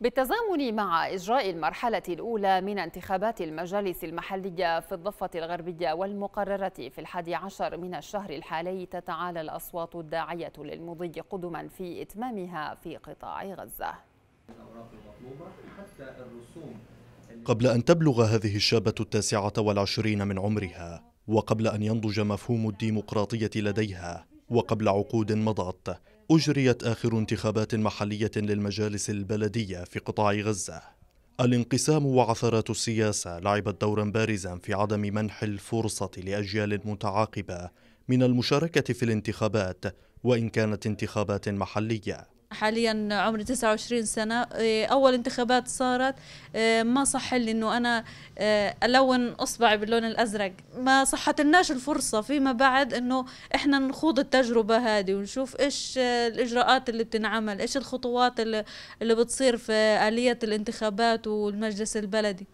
بالتزامن مع إجراء المرحلة الأولى من انتخابات المجالس المحلية في الضفة الغربية والمقررة في الحادي عشر من الشهر الحالي تتعالى الأصوات الداعية للمضي قدما في إتمامها في قطاع غزة قبل أن تبلغ هذه الشابة التاسعة والعشرين من عمرها وقبل أن ينضج مفهوم الديمقراطية لديها وقبل عقود مضت أجريت آخر انتخابات محلية للمجالس البلدية في قطاع غزة الانقسام وعثرات السياسة لعبت دورا بارزا في عدم منح الفرصة لأجيال متعاقبة من المشاركة في الانتخابات وإن كانت انتخابات محلية حاليا عمري 29 سنة إيه، أول انتخابات صارت إيه، ما صح لي أنه أنا إيه، ألون أصبعي باللون الأزرق ما صحت لناش الفرصة فيما بعد أنه إحنا نخوض التجربة هذه ونشوف إيش الإجراءات اللي بتنعمل إيش الخطوات اللي, اللي بتصير في آلية الانتخابات والمجلس البلدي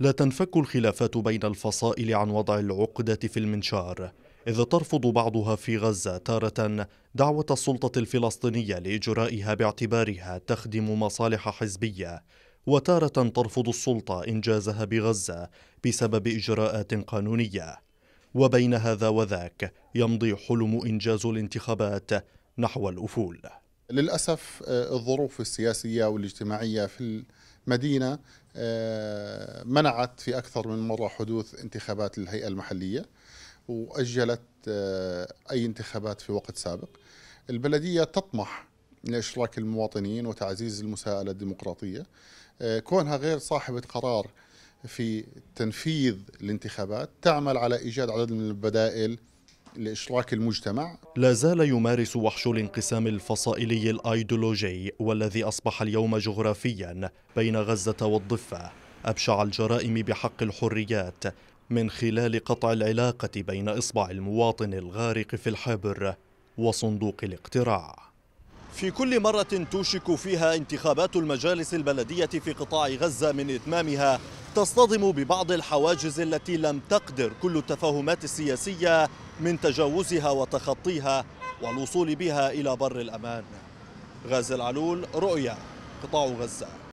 لا تنفك الخلافات بين الفصائل عن وضع العقدة في المنشار إذ ترفض بعضها في غزة تارة دعوة السلطة الفلسطينية لإجرائها باعتبارها تخدم مصالح حزبية وتارة ترفض السلطة إنجازها بغزة بسبب إجراءات قانونية وبين هذا وذاك يمضي حلم إنجاز الانتخابات نحو الأفول للأسف آه، الظروف السياسية والاجتماعية في المدينة آه، منعت في أكثر من مرة حدوث انتخابات للهيئة المحلية وأجلت آه، أي انتخابات في وقت سابق البلدية تطمح لإشراك المواطنين وتعزيز المساءلة الديمقراطية آه، كونها غير صاحبة قرار في تنفيذ الانتخابات تعمل على إيجاد عدد من البدائل لإشراك المجتمع لا زال يمارس وحش الانقسام الفصائلي الأيديولوجي والذي أصبح اليوم جغرافيا بين غزة والضفة أبشع الجرائم بحق الحريات من خلال قطع العلاقة بين إصبع المواطن الغارق في الحبر وصندوق الاقتراع في كل مرة توشك فيها انتخابات المجالس البلدية في قطاع غزة من إتمامها تصطدم ببعض الحواجز التي لم تقدر كل التفاهمات السياسية من تجاوزها وتخطيها والوصول بها إلى بر الأمان غازي العلول رؤيا قطاع غزة